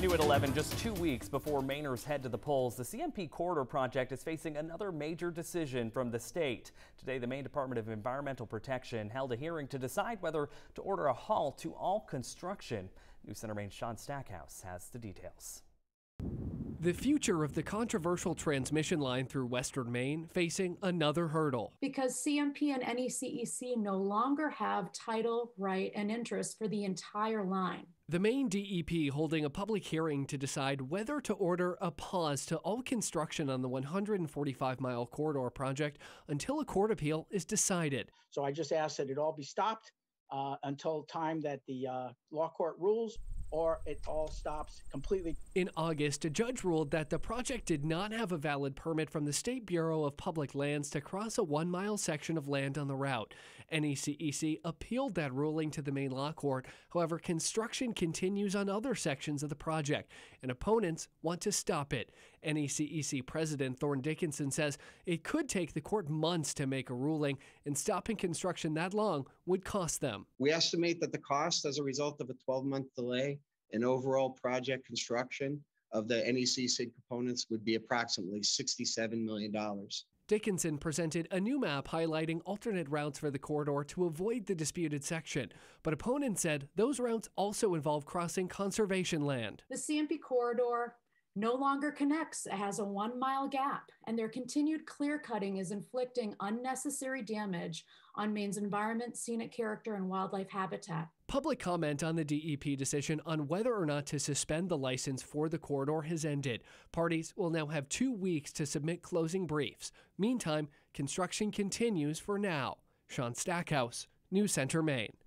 New at 11, just two weeks before Mainers head to the polls, the CMP Corridor Project is facing another major decision from the state. Today, the Maine Department of Environmental Protection held a hearing to decide whether to order a halt to all construction. New Center Maine's Sean Stackhouse has the details. The future of the controversial transmission line through Western Maine facing another hurdle. Because CMP and NECEC no longer have title, right, and interest for the entire line. The Maine DEP holding a public hearing to decide whether to order a pause to all construction on the 145 mile corridor project until a court appeal is decided. So I just ask that it all be stopped uh, until time that the uh, law court rules or it all stops completely. In August, a judge ruled that the project did not have a valid permit from the State Bureau of Public Lands to cross a one mile section of land on the route. NECEC appealed that ruling to the Maine law court. However, construction continues on other sections of the project, and opponents want to stop it. NECEC President Thorne Dickinson says it could take the court months to make a ruling, and stopping construction that long would cost them. We estimate that the cost as a result of a 12 month delay and overall project construction of the NEC SIG components would be approximately $67 million. Dickinson presented a new map highlighting alternate routes for the corridor to avoid the disputed section, but opponents said those routes also involve crossing conservation land. The CMP corridor no longer connects, it has a one mile gap, and their continued clear cutting is inflicting unnecessary damage on Maine's environment, scenic character, and wildlife habitat. Public comment on the DEP decision on whether or not to suspend the license for the corridor has ended. Parties will now have two weeks to submit closing briefs. Meantime, construction continues for now. Sean Stackhouse, New Center, Maine.